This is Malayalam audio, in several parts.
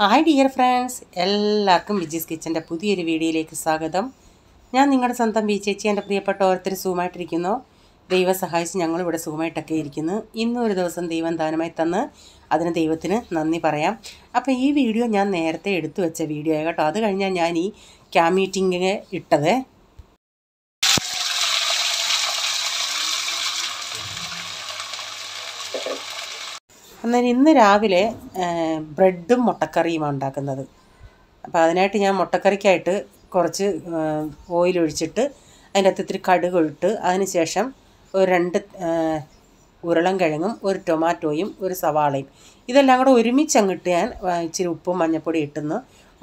ഹായ് ഡിയർ ഫ്രണ്ട്സ് എല്ലാവർക്കും വിജീസ് കിച്ചൻ്റെ പുതിയൊരു വീഡിയോയിലേക്ക് സ്വാഗതം ഞാൻ നിങ്ങളുടെ സ്വന്തം ബി ചേച്ചി എൻ്റെ പ്രിയപ്പെട്ട ഓരോരുത്തർ സുഖമായിട്ടിരിക്കുന്നു ദൈവം സഹായിച്ച് ഞങ്ങളിവിടെ സുഖമായിട്ടൊക്കെ ഇരിക്കുന്നു ഇന്നൊരു ദിവസം ദൈവം ദാനമായി തന്ന് അതിന് ദൈവത്തിന് നന്ദി പറയാം അപ്പോൾ ഈ വീഡിയോ ഞാൻ നേരത്തെ എടുത്തു വെച്ച വീഡിയോ കേട്ടോ അത് കഴിഞ്ഞാൽ ഞാൻ ഈ ക്യാം ഇട്ടത് എന്നാൽ ഇന്ന് രാവിലെ ബ്രെഡും മുട്ടക്കറിയുമാണ് ഉണ്ടാക്കുന്നത് അപ്പോൾ അതിനായിട്ട് ഞാൻ മുട്ടക്കറിക്കായിട്ട് കുറച്ച് ഓയിൽ ഒഴിച്ചിട്ട് അതിൻ്റെ അകത്ത് ഇത്തിരി കടുക് ഇട്ട് അതിന് ശേഷം ഒരു രണ്ട് ഉരുളം കിഴങ്ങും ഒരു ടൊമാറ്റോയും ഒരു സവാളയും ഇതെല്ലാം കൂടെ ഒരുമിച്ച് അങ്ങിട്ട് ഞാൻ ഇച്ചിരി ഉപ്പും മഞ്ഞപ്പൊടി ഇട്ടെന്ന്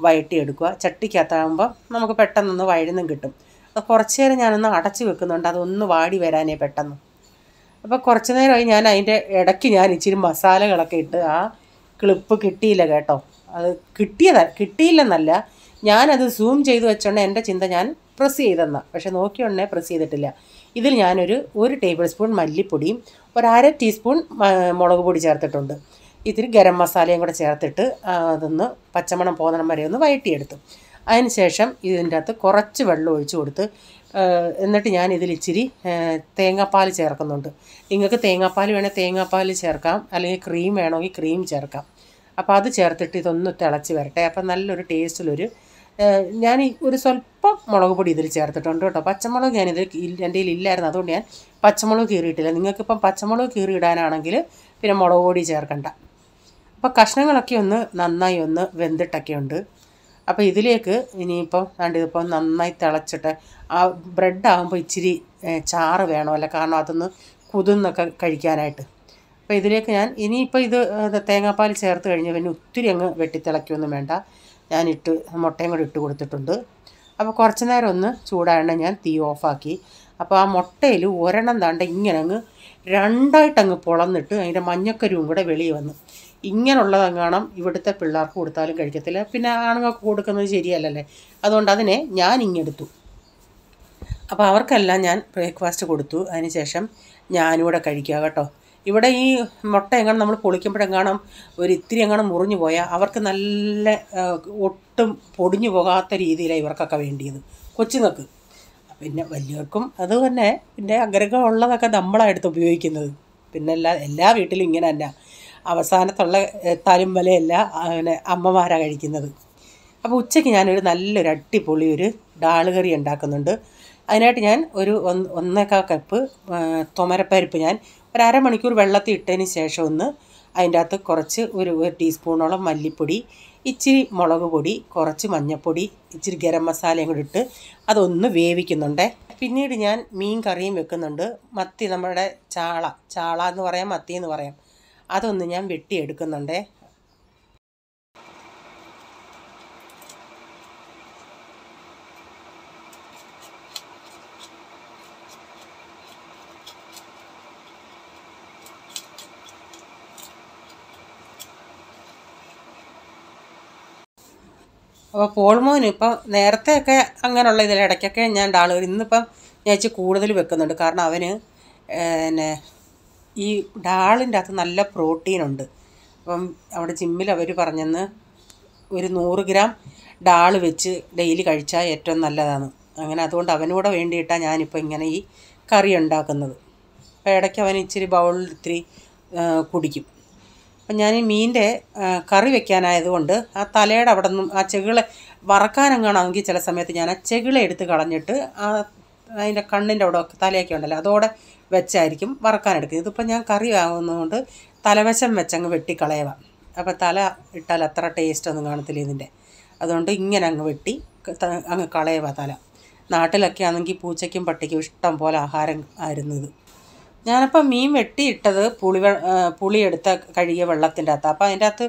വയറ്റിയെടുക്കുക ചട്ടിക്കകത്താകുമ്പോൾ നമുക്ക് പെട്ടെന്നൊന്ന് വഴന്നും കിട്ടും കുറച്ച് നേരം ഞാനൊന്ന് അടച്ച് വെക്കുന്നുണ്ട് അതൊന്ന് വാടി വരാനേ പെട്ടെന്ന് അപ്പോൾ കുറച്ച് നേരമായി ഞാൻ അതിൻ്റെ ഇടയ്ക്ക് ഞാൻ ഇച്ചിരി മസാലകളൊക്കെ ഇട്ട് ആ ക്ലിപ്പ് കിട്ടിയില്ല കേട്ടോ അത് കിട്ടിയത കിട്ടിയില്ലെന്നല്ല ഞാനത് സൂം ചെയ്ത് വെച്ചോണ്ട് എൻ്റെ ചിന്ത ഞാൻ പ്രസ് ചെയ്തെന്ന പക്ഷേ നോക്കിയോണ്ടേ പ്രസ് ചെയ്തിട്ടില്ല ഇതിൽ ഞാനൊരു ഒരു ടേബിൾ സ്പൂൺ മല്ലിപ്പൊടിയും ഒരു അര ടീസ്പൂൺ മുളക് പൊടി ചേർത്തിട്ടുണ്ട് ഇത്തിരി ഗരം മസാലയും കൂടെ ചേർത്തിട്ട് അതൊന്ന് പച്ചമണം പോകുന്നിടം വരെ ഒന്ന് അതിന് ശേഷം ഇതിൻ്റെ അകത്ത് കുറച്ച് വെള്ളം ഒഴിച്ചു കൊടുത്ത് എന്നിട്ട് ഞാൻ ഇതിൽ ഇച്ചിരി തേങ്ങാപ്പാൽ ചേർക്കുന്നുണ്ട് നിങ്ങൾക്ക് തേങ്ങാപ്പാൽ വേണേൽ തേങ്ങാപ്പാൽ ചേർക്കാം അല്ലെങ്കിൽ ക്രീം വേണമെങ്കിൽ ക്രീം ചേർക്കാം അപ്പോൾ അത് ചേർത്തിട്ട് ഇതൊന്ന് തിളച്ച് വരട്ടെ അപ്പം നല്ലൊരു ടേസ്റ്റിലൊരു ഞാൻ ഒരു സ്വല്പം മുളക് പൊടി ഇതിൽ ചേർത്തിട്ടുണ്ട് കേട്ടോ പച്ചമുളക് ഞാനിതിൽ എൻ്റെ ഇല്ലായിരുന്നു അതുകൊണ്ട് ഞാൻ പച്ചമുളക് കീറിയിട്ടില്ല നിങ്ങൾക്കിപ്പം പച്ചമുളക് കീറി ഇടാനാണെങ്കിൽ പിന്നെ മുളക് പൊടി ചേർക്കണ്ട അപ്പോൾ കഷ്ണങ്ങളൊക്കെ ഒന്ന് നന്നായി ഒന്ന് വെന്തിട്ടൊക്കെ ഉണ്ട് അപ്പോൾ ഇതിലേക്ക് ഇനിയിപ്പോൾ കണ്ടിതിപ്പോൾ നന്നായി തിളച്ചിട്ട് ആ ബ്രെഡ് ആകുമ്പോൾ ഇച്ചിരി ചാറ് വേണമല്ലോ കാരണം അതൊന്ന് കുതിർന്നൊക്കെ കഴിക്കാനായിട്ട് അപ്പോൾ ഇതിലേക്ക് ഞാൻ ഇനിയിപ്പോൾ ഇത് തേങ്ങാപ്പാൽ ചേർത്ത് കഴിഞ്ഞ് പിന്നെ ഒത്തിരി അങ്ങ് വെട്ടിത്തിളയ്ക്കൊന്നും വേണ്ട ഞാനിട്ട് മുട്ടയും കൂടി ഇട്ട് കൊടുത്തിട്ടുണ്ട് അപ്പോൾ കുറച്ച് നേരം ഒന്ന് ചൂടായണ ഞാൻ തീ ഓഫാക്കി അപ്പോൾ ആ മുട്ടയിൽ ഒരെണ്ണം താണ്ട ഇങ്ങനെ അങ്ങ് രണ്ടായിട്ടങ്ങ് പൊളന്നിട്ട് അതിൻ്റെ മഞ്ഞക്കരുവും കൂടെ വെളിയിൽ വന്നു ഇങ്ങനെയുള്ളതെങ്ങാണം ഇവിടുത്തെ പിള്ളേർക്ക് കൊടുത്താലും കഴിക്കത്തില്ല പിന്നെ ആണുങ്ങൾക്ക് കൊടുക്കുന്നത് ശരിയല്ലല്ലേ അതുകൊണ്ട് അതിനെ ഞാൻ ഇങ്ങെടുത്തു അപ്പോൾ അവർക്കെല്ലാം ഞാൻ ബ്രേക്ക്ഫാസ്റ്റ് കൊടുത്തു അതിനുശേഷം ഞാനിവിടെ കഴിക്കുക കേട്ടോ ഇവിടെ ഈ മുട്ട എങ്ങനെ നമ്മൾ കാണാം ഒരു ഇത്തിരി എങ്ങനെ മുറിഞ്ഞു പോയാൽ അവർക്ക് നല്ല ഒട്ടും പൊടിഞ്ഞു പോകാത്ത രീതിയിലാണ് ഇവർക്കൊക്കെ വേണ്ടിയത് കൊച്ചുങ്ങൾക്ക് പിന്നെ വലിയവർക്കും അത് തന്നെ പിന്നെ ആഗ്രഹം നമ്മളായിട്ട് ഉപയോഗിക്കുന്നത് പിന്നെ എല്ലാ എല്ലാ വീട്ടിലും ഇങ്ങനെ തന്നെയാണ് അവസാനത്തുള്ള വലയല്ല അങ്ങനെ അമ്മമാരാണ് കഴിക്കുന്നത് അപ്പോൾ ഉച്ചയ്ക്ക് ഞാനൊരു നല്ലൊരു അടിപൊളി ഒരു ഡാൾ കറി ഉണ്ടാക്കുന്നുണ്ട് അതിനായിട്ട് ഞാൻ ഒരു ഒന്ന് ഒന്നേക്കാ കപ്പ് തുമരപ്പരിപ്പ് ഞാൻ ഒരു അരമണിക്കൂർ വെള്ളത്തിൽ ഇട്ടതിന് ശേഷം ഒന്ന് അതിൻ്റെ അകത്ത് കുറച്ച് ഒരു ഒരു ടീസ്പൂണോളം മല്ലിപ്പൊടി ഇച്ചിരി മുളക് പൊടി കുറച്ച് മഞ്ഞൾപ്പൊടി ഇച്ചിരി ഗരം മസാലയും കൂടി ഇട്ട് അതൊന്ന് വേവിക്കുന്നുണ്ടേ പിന്നീട് ഞാൻ മീൻ കറിയും വെക്കുന്നുണ്ട് മത്തി നമ്മുടെ ചാള ചാള എന്ന് പറയാം മത്തി എന്ന് പറയാം അതൊന്ന് ഞാൻ വെട്ടിയെടുക്കുന്നുണ്ടേ അപ്പോൾ പോൾമോന് ഇപ്പം നേരത്തെയൊക്കെ അങ്ങനെയുള്ള ഇതിൽ ഇടയ്ക്കൊക്കെ ഞാൻ ഡാളുകൾ ഇന്നിപ്പം ഞാൻ ഇച്ചിരി കൂടുതൽ വെക്കുന്നുണ്ട് കാരണം അവന് പിന്നെ ഈ ഡാളിൻ്റെ അകത്ത് നല്ല പ്രോട്ടീനുണ്ട് അപ്പം അവിടെ ജിമ്മിൽ അവർ പറഞ്ഞെന്ന് ഒരു നൂറ് ഗ്രാം ഡാൾ വെച്ച് ഡെയിലി കഴിച്ചാൽ ഏറ്റവും നല്ലതാണ് അങ്ങനെ അതുകൊണ്ട് അവനൂടെ വേണ്ടിയിട്ടാണ് ഞാനിപ്പോൾ ഇങ്ങനെ ഈ കറി ഉണ്ടാക്കുന്നത് അപ്പോൾ ഇടയ്ക്ക് അവൻ ഇച്ചിരി ബൗളിൽ ഇത്തിരി കുടിക്കും അപ്പം ഞാൻ ഈ മീൻ്റെ കറി വെക്കാനായതുകൊണ്ട് ആ തലയുടെ അവിടെ നിന്നും ആ ചെകിളെ വറക്കാനങ്ങാണെങ്കിൽ ചില സമയത്ത് ഞാൻ ആ ചെകിളെ എടുത്ത് കളഞ്ഞിട്ട് ആ അതിൻ്റെ കണ്ണിൻ്റെ അവിടെ തലയൊക്കെ ഉണ്ടല്ലോ അതോടെ വെച്ചായിരിക്കും എടുക്കുന്നത് ഇതിപ്പോൾ ഞാൻ കറി ആകുന്നതുകൊണ്ട് തലവശം വെച്ചങ്ങ് വെട്ടിക്കളയുക അപ്പോൾ തല ഇട്ടാൽ അത്ര ടേസ്റ്റ് ഒന്നും കാണത്തില്ല ഇതിൻ്റെ അതുകൊണ്ട് ഇങ്ങനെ അങ്ങ് വെട്ടി അങ്ങ് കളയുക തല നാട്ടിലൊക്കെ ആണെങ്കിൽ പൂച്ചയ്ക്കും പട്ടിക്കും ഇഷ്ടം പോലെ ആഹാരം ആയിരുന്നു ഇത് ഞാനപ്പോൾ മീൻ വെട്ടിയിട്ടത് പുളി പുളിയെടുത്ത കഴുകിയ വെള്ളത്തിൻ്റെ അകത്ത് അപ്പോൾ അതിൻ്റെ അകത്ത്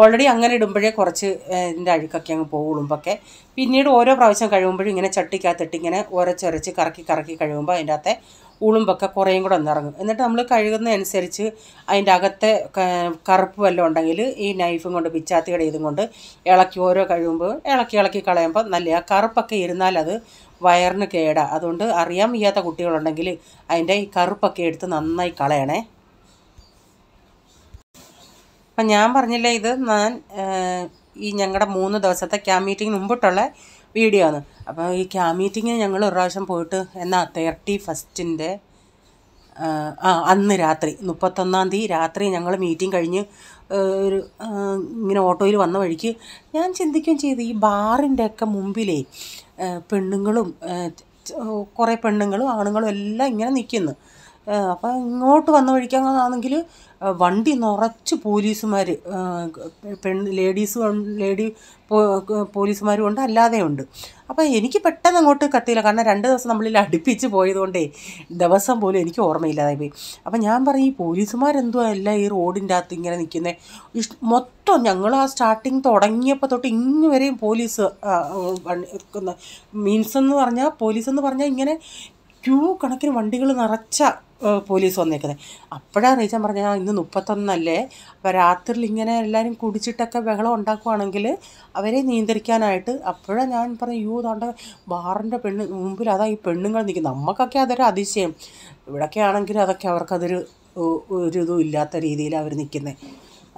ഓൾറെഡി അങ്ങനെ ഇടുമ്പോഴേ കുറച്ച് ഇതിൻ്റെ അഴുക്കൊക്കെ അങ്ങ് പോകുളുമ്പൊക്കെ പിന്നീട് ഓരോ പ്രാവശ്യം കഴുകുമ്പോഴും ഇങ്ങനെ ചട്ടിക്കകത്തിട്ട് ഇങ്ങനെ ഉരച്ചൊരച്ച് കറക്കി കറക്കി കഴുകുമ്പോൾ അതിൻ്റെ അകത്തെ ഉളുമ്പൊക്കെ കുറേയും കൂടെ ഒന്നിറങ്ങും എന്നിട്ട് നമ്മൾ കഴുകുന്നതനുസരിച്ച് അതിൻ്റെ അകത്തെ കറുപ്പ് വല്ലതും ഉണ്ടെങ്കിൽ ഈ നൈഫും കൊണ്ട് പിച്ചാത്തിയുടെ ഇതും കൊണ്ട് ഇളക്കി ഓരോ കഴുകുമ്പോൾ ഇളക്കി ഇളക്കി കളയുമ്പോൾ നല്ല ആ കറുപ്പൊക്കെ ഇരുന്നാൽ അത് വയറിന് കേടാണ് അതുകൊണ്ട് അറിയാൻ വയ്യാത്ത കുട്ടികളുണ്ടെങ്കിൽ അതിൻ്റെ ഈ കറുപ്പൊക്കെ എടുത്ത് നന്നായി കളയണേ അപ്പം ഞാൻ പറഞ്ഞില്ലേ ഇത് ഞാൻ ഈ ഞങ്ങളുടെ മൂന്ന് ദിവസത്തെ ക്യാമ്പ് മീറ്റിങ്ങിന് മുമ്പിട്ടുള്ള വീഡിയോ ആണ് അപ്പോൾ ഈ ക്യാമ്പ് മീറ്റിങ്ങിന് ഞങ്ങൾ ഒരു പ്രാവശ്യം പോയിട്ട് എന്നാൽ തേർട്ടി ഫസ്റ്റിൻ്റെ ആ അന്ന് രാത്രി മുപ്പത്തൊന്നാം തീയതി രാത്രി ഞങ്ങൾ മീറ്റിംഗ് കഴിഞ്ഞ് ഒരു ഇങ്ങനെ ഓട്ടോയിൽ വന്ന വഴിക്ക് ഞാൻ ചിന്തിക്കുകയും ചെയ്തു ഈ ബാറിൻ്റെയൊക്കെ മുമ്പിലേ പെണ്ണുങ്ങളും കുറേ പെണ്ണുങ്ങളും ആണുങ്ങളും എല്ലാം ഇങ്ങനെ നിൽക്കുന്നു അപ്പോൾ ഇങ്ങോട്ട് വന്ന വഴിക്കാണെങ്കിൽ വണ്ടി നിറച്ച് പോലീസുമാർ പെൺ ലേഡീസ് ലേഡി പോലീസുമാരും ഉണ്ട് അല്ലാതെയുണ്ട് അപ്പോൾ എനിക്ക് പെട്ടെന്ന് അങ്ങോട്ട് കത്തിയില്ല കാരണം രണ്ട് ദിവസം നമ്മളിൽ അടുപ്പിച്ച് പോയതുകൊണ്ടേ ദിവസം പോലും എനിക്ക് ഓർമ്മയില്ലാതായി പോയി അപ്പോൾ ഞാൻ പറയും ഈ പോലീസുമാരെന്തോ അല്ല ഈ റോഡിൻ്റെ അകത്ത് ഇങ്ങനെ നിൽക്കുന്നത് മൊത്തം ഞങ്ങൾ ആ സ്റ്റാർട്ടിങ് തുടങ്ങിയപ്പോൾ തൊട്ട് ഇങ്ങനെ വരെയും പോലീസ് മീൻസ് എന്ന് പറഞ്ഞാൽ പോലീസ് എന്ന് പറഞ്ഞാൽ ഇങ്ങനെ ക്യൂ കണക്കിന് വണ്ടികൾ നിറച്ച പോലീസ് വന്നേക്കുന്നത് അപ്പോഴാണ് റീജാൻ പറഞ്ഞത് ഇന്ന് മുപ്പത്തൊന്നല്ലേ അപ്പോൾ രാത്രിയിൽ ഇങ്ങനെ എല്ലാവരും കുടിച്ചിട്ടൊക്കെ ബഹളം ഉണ്ടാക്കുവാണെങ്കിൽ അവരെ നിയന്ത്രിക്കാനായിട്ട് അപ്പോഴാണ് ഞാൻ പറഞ്ഞു യൂ തൊണ്ട ബാറിൻ്റെ പെണ്ണ് മുമ്പിൽ അതാ ഈ പെണ്ണുങ്ങൾ നിൽക്കുന്നത് നമുക്കൊക്കെ അതൊരു അതിശയം ഇവിടൊക്കെ ആണെങ്കിൽ അതൊക്കെ അവർക്കതൊരു ഒരു ഇതും ഇല്ലാത്ത രീതിയിൽ അവർ നിൽക്കുന്നത്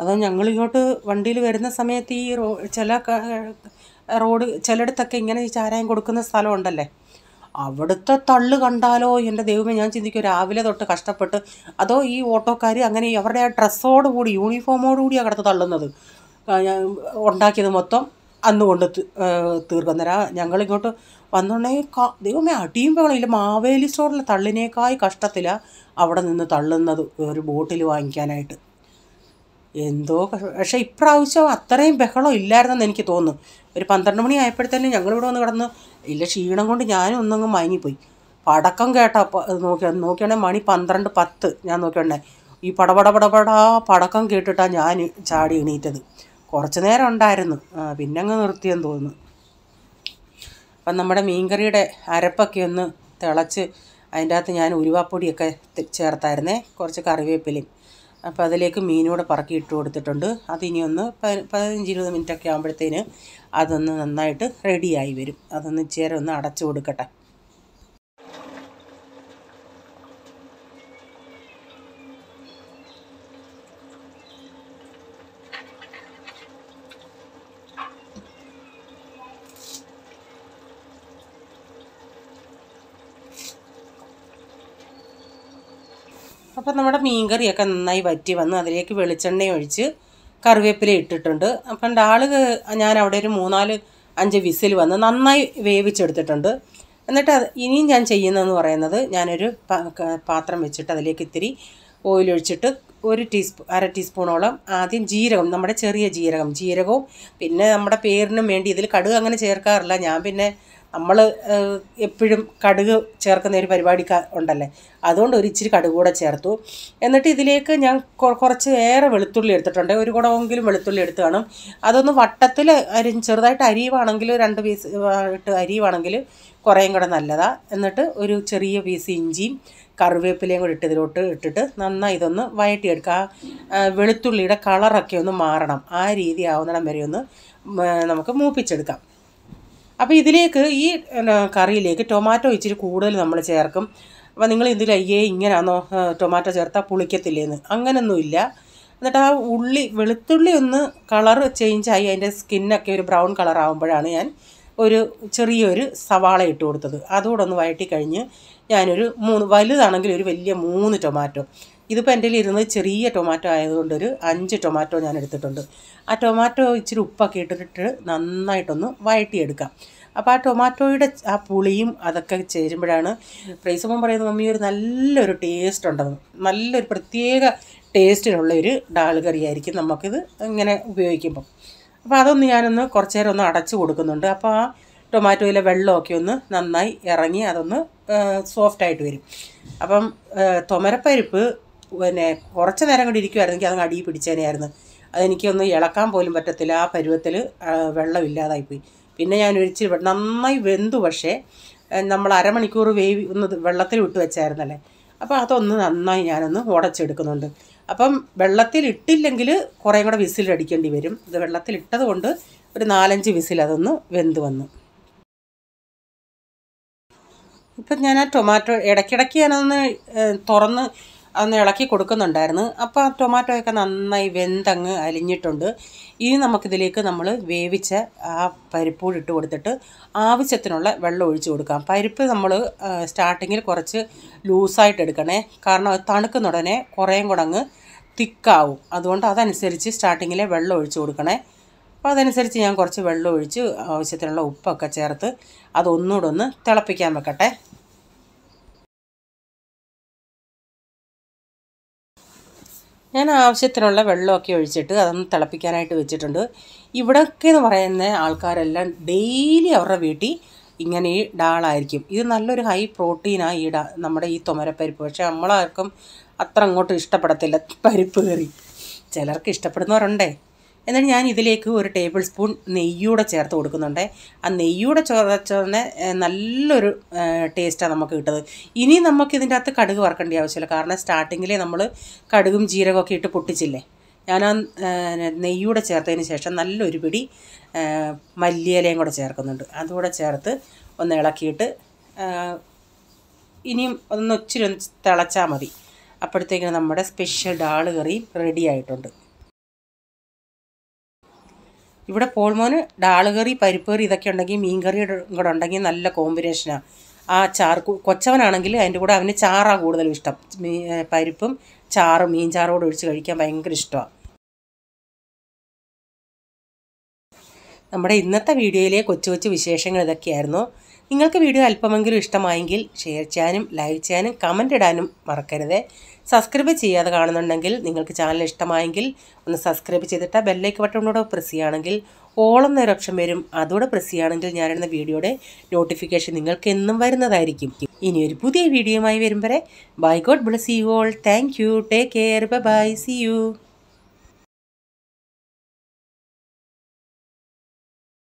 അത് ഞങ്ങളിങ്ങോട്ട് വണ്ടിയിൽ വരുന്ന സമയത്ത് ഈ റോ ചില റോഡ് ചിലയിടത്തൊക്കെ ഇങ്ങനെ ഈ ചാരായം കൊടുക്കുന്ന സ്ഥലമുണ്ടല്ലേ അവിടുത്തെ തള്ളു കണ്ടാലോ എൻ്റെ ദൈവമേ ഞാൻ ചിന്തിക്കും രാവിലെ തൊട്ട് കഷ്ടപ്പെട്ട് അതോ ഈ ഓട്ടോക്കാർ അങ്ങനെ അവരുടെ ആ യൂണിഫോമോട് യൂണിഫോമോടുകൂടിയാണ് കിടത്ത് തള്ളുന്നത് ഉണ്ടാക്കിയത് മൊത്തം അന്ന് കൊണ്ട് തീർക്കുന്നേരാ ഞങ്ങളിങ്ങോട്ട് വന്നുണ്ടെങ്കിൽ ദൈവമേ അടിയും വേണമില്ല മാവേലി സ്റ്റോറിലെ തള്ളിനേക്കായി കഷ്ടത്തില അവിടെ നിന്ന് തള്ളുന്നത് ഒരു ബോട്ടിൽ വാങ്ങിക്കാനായിട്ട് എന്തോ പക്ഷേ ഇപ്രാവശ്യം അത്രയും ബഹളം ഇല്ലായിരുന്നെന്ന് എനിക്ക് തോന്നുന്നു ഒരു പന്ത്രണ്ട് മണി ആയപ്പോഴത്തേനും ഇവിടെ വന്ന് കിടന്ന് ഇല്ല ക്ഷീണം കൊണ്ട് ഞാനും ഒന്നങ്ങ് മയങ്ങിപ്പോയി പടക്കം കേട്ട നോക്കി നോക്കിയാണെങ്കിൽ മണി പന്ത്രണ്ട് പത്ത് ഞാൻ നോക്കിയാണേ ഈ പടപടപടപടാ പടക്കം കേട്ടിട്ടാണ് ഞാൻ ചാടി എണീറ്റത് കുറച്ച് നേരം ഉണ്ടായിരുന്നു പിന്നെ അങ്ങ് നിർത്തിയെന്ന് തോന്നുന്നു അപ്പം നമ്മുടെ മീൻകറിയുടെ അരപ്പൊക്കെ ഒന്ന് തിളച്ച് അതിൻ്റെ അകത്ത് ഞാൻ ഉരുവാപ്പൊടിയൊക്കെ ചേർത്തായിരുന്നേ കുറച്ച് കറിവേപ്പിലയും അപ്പോൾ അതിലേക്ക് മീനൂടെ പറക്കി ഇട്ട് കൊടുത്തിട്ടുണ്ട് ഇനി ഒന്ന് പതിനഞ്ച് ഇരുപത് മിനിറ്റൊക്കെ ആകുമ്പോഴത്തേന് അതൊന്ന് നന്നായിട്ട് റെഡിയായി വരും അതൊന്ന് ചേരൊന്ന് ഒന്ന് അടച്ചു കൊടുക്കട്ടെ നമ്മുടെ മീൻകറിയൊക്കെ നന്നായി വറ്റി വന്ന് അതിലേക്ക് വെളിച്ചെണ്ണ ഒഴിച്ച് കറിവേപ്പില ഇട്ടിട്ടുണ്ട് അപ്പം ഡാള് ഞാൻ അവിടെ ഒരു മൂന്നാല് അഞ്ച് വിസിൽ വന്ന് നന്നായി വേവിച്ചെടുത്തിട്ടുണ്ട് എന്നിട്ട് അത് ഇനിയും ഞാൻ ചെയ്യുന്നതെന്ന് പറയുന്നത് ഞാനൊരു പാത്രം വെച്ചിട്ട് അതിലേക്ക് ഇത്തിരി ഓയിൽ ഒഴിച്ചിട്ട് ഒരു ടീസ്പൂ അര ടീസ്പൂണോളം ആദ്യം ജീരകം നമ്മുടെ ചെറിയ ജീരകം ജീരകവും പിന്നെ നമ്മുടെ പേരിനും വേണ്ടി ഇതിൽ കടുക് അങ്ങനെ ചേർക്കാറില്ല ഞാൻ പിന്നെ നമ്മൾ എപ്പോഴും കടുക് ചേർക്കുന്ന ഒരു പരിപാടി ഉണ്ടല്ലേ അതുകൊണ്ട് ഒരു ഇച്ചിരി കടുക് കൂടെ ചേർത്തു എന്നിട്ട് ഇതിലേക്ക് ഞാൻ കുറച്ച് ഏറെ വെളുത്തുള്ളി എടുത്തിട്ടുണ്ട് ഒരു കുടമെങ്കിലും വെളുത്തുള്ളി എടുത്ത് കാണും അതൊന്ന് വട്ടത്തിൽ അരി ചെറുതായിട്ട് അരിയുവാണെങ്കിൽ രണ്ട് പീസ് ഇട്ട് അരിയുവാണെങ്കിൽ കുറേയും കൂടെ നല്ലതാണ് എന്നിട്ട് ഒരു ചെറിയ പീസ് ഇഞ്ചിയും കറിവേപ്പിലയും കൂടി ഇട്ട് ഇതിലോട്ട് ഇട്ടിട്ട് നന്നായി ഇതൊന്ന് വയറ്റിയെടുക്കുക ആ വെളുത്തുള്ളിയുടെ കളറൊക്കെ ഒന്ന് മാറണം ആ രീതി ആവുന്നിടം വരെ ഒന്ന് നമുക്ക് മൂപ്പിച്ചെടുക്കാം അപ്പോൾ ഇതിലേക്ക് ഈ കറിയിലേക്ക് ടൊമാറ്റോ ഇച്ചിരി കൂടുതൽ നമ്മൾ ചേർക്കും അപ്പോൾ നിങ്ങൾ എന്തില്ല അയ്യേ ഇങ്ങനെയാണോ ടൊമാറ്റോ ചേർത്താൽ പുളിക്കത്തില്ലേന്ന് അങ്ങനൊന്നുമില്ല എന്നിട്ട് ആ ഉള്ളി വെളുത്തുള്ളി ഒന്ന് കളർ ചേഞ്ചായി അതിൻ്റെ സ്കിന്നൊക്കെ ഒരു ബ്രൗൺ കളർ ഞാൻ ഒരു ചെറിയൊരു സവാള ഇട്ട് കൊടുത്തത് അതുകൂടെ ഒന്ന് വഴറ്റി കഴിഞ്ഞ് ഞാനൊരു മൂന്ന് വലുതാണെങ്കിൽ ഒരു വലിയ മൂന്ന് ടൊമാറ്റോ ഇതിപ്പോൾ എൻ്റെ ഇരുന്നത് ചെറിയ ടൊമാറ്റോ ആയതുകൊണ്ട് ഒരു അഞ്ച് ടൊമാറ്റോ ഞാൻ എടുത്തിട്ടുണ്ട് ആ ടൊമാറ്റോ ഇച്ചിരി ഉപ്പൊക്കെ ഇട്ടിട്ട് നന്നായിട്ടൊന്ന് വഴട്ടിയെടുക്കാം അപ്പോൾ ആ ടൊമാറ്റോയുടെ ആ പുളിയും അതൊക്കെ ചേരുമ്പോഴാണ് പ്രൈസമ്മൻ പറയുന്നത് മമ്മി ഒരു നല്ലൊരു ടേസ്റ്റ് ഉണ്ടെന്ന് നല്ലൊരു പ്രത്യേക ടേസ്റ്റിനുള്ള ഒരു ഡാൾ ആയിരിക്കും നമുക്കിത് ഇങ്ങനെ ഉപയോഗിക്കുമ്പം അപ്പോൾ അതൊന്ന് ഞാനൊന്ന് കുറച്ച് നേരം ഒന്ന് അടച്ചു കൊടുക്കുന്നുണ്ട് അപ്പോൾ ആ ടൊമാറ്റോയിലെ വെള്ളമൊക്കെ ഒന്ന് നന്നായി ഇറങ്ങി അതൊന്ന് സോഫ്റ്റായിട്ട് വരും അപ്പം തുമരപ്പരിപ്പ് പിന്നെ കുറച്ച് നേരം കൂടി ഇരിക്കുമായിരുന്നെങ്കിൽ അതങ്ങ് അടിയിൽ പിടിച്ചേനെയായിരുന്നു അതെനിക്കൊന്ന് ഇളക്കാൻ പോലും പറ്റത്തില്ല ആ പരുവത്തിൽ വെള്ളമില്ലാതായിപ്പോയി പിന്നെ ഞാൻ ഒഴിച്ച് നന്നായി വെന്തു പക്ഷേ നമ്മൾ അരമണിക്കൂർ വേവി ഒന്ന് വെള്ളത്തിൽ വിട്ട് വെച്ചായിരുന്നല്ലേ അപ്പോൾ അതൊന്ന് നന്നായി ഞാനൊന്ന് ഉടച്ചെടുക്കുന്നുണ്ട് അപ്പം വെള്ളത്തിൽ ഇട്ടില്ലെങ്കിൽ കുറേ കൂടെ വിസിലടിക്കേണ്ടി വരും ഇത് വെള്ളത്തിൽ ഇട്ടത് കൊണ്ട് ഒരു നാലഞ്ച് വിസിൽ അതൊന്ന് വെന്ത് വന്നു ഇപ്പം ഞാൻ ആ ടൊമാറ്റോ ഇടയ്ക്കിടയ്ക്ക് ഞാനൊന്ന് തുറന്ന് ഒന്ന് ഇളക്കി കൊടുക്കുന്നുണ്ടായിരുന്നു അപ്പോൾ ആ ടൊമാറ്റോയൊക്കെ നന്നായി വെന്തങ്ങ് അലിഞ്ഞിട്ടുണ്ട് ഇനി നമുക്കിതിലേക്ക് നമ്മൾ വേവിച്ച ആ പരിപ്പൂടി ഇട്ട് കൊടുത്തിട്ട് ആവശ്യത്തിനുള്ള വെള്ളം ഒഴിച്ചു കൊടുക്കാം പരിപ്പ് നമ്മൾ സ്റ്റാർട്ടിങ്ങിൽ കുറച്ച് ലൂസായിട്ട് എടുക്കണേ കാരണം അത് ഉടനെ കുറേയും കൂടെ അങ്ങ് തിക്കാവും അതുകൊണ്ട് അതനുസരിച്ച് സ്റ്റാർട്ടിങ്ങിലെ വെള്ളം ഒഴിച്ചു കൊടുക്കണേ അപ്പോൾ അതനുസരിച്ച് ഞാൻ കുറച്ച് വെള്ളം ഒഴിച്ച് ആവശ്യത്തിനുള്ള ഉപ്പൊക്കെ ചേർത്ത് അതൊന്നുകൂടെ ഒന്ന് തിളപ്പിക്കാൻ വെക്കട്ടെ ഞാൻ ആവശ്യത്തിനുള്ള വെള്ളമൊക്കെ ഒഴിച്ചിട്ട് അതൊന്ന് തിളപ്പിക്കാനായിട്ട് വെച്ചിട്ടുണ്ട് ഇവിടെയൊക്കെ എന്ന് പറയുന്ന ആൾക്കാരെല്ലാം ഡെയിലി അവരുടെ വീട്ടിൽ ഇങ്ങനെ ഈ ഡാളായിരിക്കും ഇത് നല്ലൊരു ഹൈ പ്രോട്ടീനാണ് ഈ ഡാ നമ്മുടെ ഈ തുമരപ്പരിപ്പ് പക്ഷേ നമ്മളാർക്കും അത്ര അങ്ങോട്ട് ഇഷ്ടപ്പെടത്തില്ല പരിപ്പ് കറി ചിലർക്ക് ഇഷ്ടപ്പെടുന്നവരുണ്ടേ എന്നിട്ട് ഞാൻ ഇതിലേക്ക് ഒരു ടേബിൾ സ്പൂൺ നെയ്യൂടെ ചേർത്ത് കൊടുക്കുന്നുണ്ട് ആ നെയ്യൂടെ ചേർച്ചതിന് നല്ലൊരു ടേസ്റ്റാണ് നമുക്ക് കിട്ടുന്നത് ഇനി നമുക്ക് ഇതിൻ്റെ അകത്ത് കടുക് വറക്കേണ്ട ആവശ്യമില്ല കാരണം സ്റ്റാർട്ടിങ്ങിൽ നമ്മൾ കടുകും ജീരകമൊക്കെ ഇട്ട് പൊട്ടിച്ചില്ലേ ഞാൻ ആ നെയ്യൂടെ ചേർത്തതിന് ശേഷം നല്ലൊരു പിടി മല്ലിയിലയും കൂടെ ചേർക്കുന്നുണ്ട് അതുകൂടെ ചേർത്ത് ഒന്ന് ഇളക്കിയിട്ട് ഇനിയും ഒന്ന് ഇച്ചിരി ഒന്ന് തിളച്ചാൽ മതി അപ്പോഴത്തേക്കിന് നമ്മുടെ സ്പെഷ്യൽ ഡാൾ കറി റെഡി ആയിട്ടുണ്ട് ഇവിടെ പോൾമോന് ഡാളുകറി പരിപ്പ് കറി ഇതൊക്കെ ഉണ്ടെങ്കിൽ മീൻകറി കൂടെ ഉണ്ടെങ്കിൽ നല്ല കോമ്പിനേഷനാണ് ആ ചാർ കൊച്ചവനാണെങ്കിൽ അതിൻ്റെ കൂടെ അവന് ചാറാണ് കൂടുതലും ഇഷ്ടം മീ പരിപ്പും ചാറും മീൻ കൂടെ ഒഴിച്ച് കഴിക്കാൻ ഭയങ്കര ഇഷ്ടമാണ് നമ്മുടെ ഇന്നത്തെ വീഡിയോയിലെ കൊച്ചു കൊച്ചു വിശേഷങ്ങൾ ഇതൊക്കെയായിരുന്നു നിങ്ങൾക്ക് വീഡിയോ അല്പമെങ്കിലും ഇഷ്ടമായെങ്കിൽ ഷെയർ ചെയ്യാനും ലൈക്ക് ചെയ്യാനും കമൻ്റ് ഇടാനും മറക്കരുത് സബ്സ്ക്രൈബ് ചെയ്യാതെ കാണുന്നുണ്ടെങ്കിൽ നിങ്ങൾക്ക് ചാനൽ ഇഷ്ടമായെങ്കിൽ ഒന്ന് സബ്സ്ക്രൈബ് ചെയ്തിട്ട് ബെല്ലൈക്ക് ബട്ടണിലൂടെ പ്രസ് ചെയ്യുകയാണെങ്കിൽ ഓളം നേരം ഓപ്ഷൻ വരും അതോടെ പ്രസ് ചെയ്യുകയാണെങ്കിൽ ഞാനിടുന്ന വീഡിയോയുടെ നോട്ടിഫിക്കേഷൻ നിങ്ങൾക്ക് എന്നും വരുന്നതായിരിക്കും ഇനിയൊരു പുതിയ വീഡിയോയുമായി വരും വരെ bye God bless you all thank you take care bye see U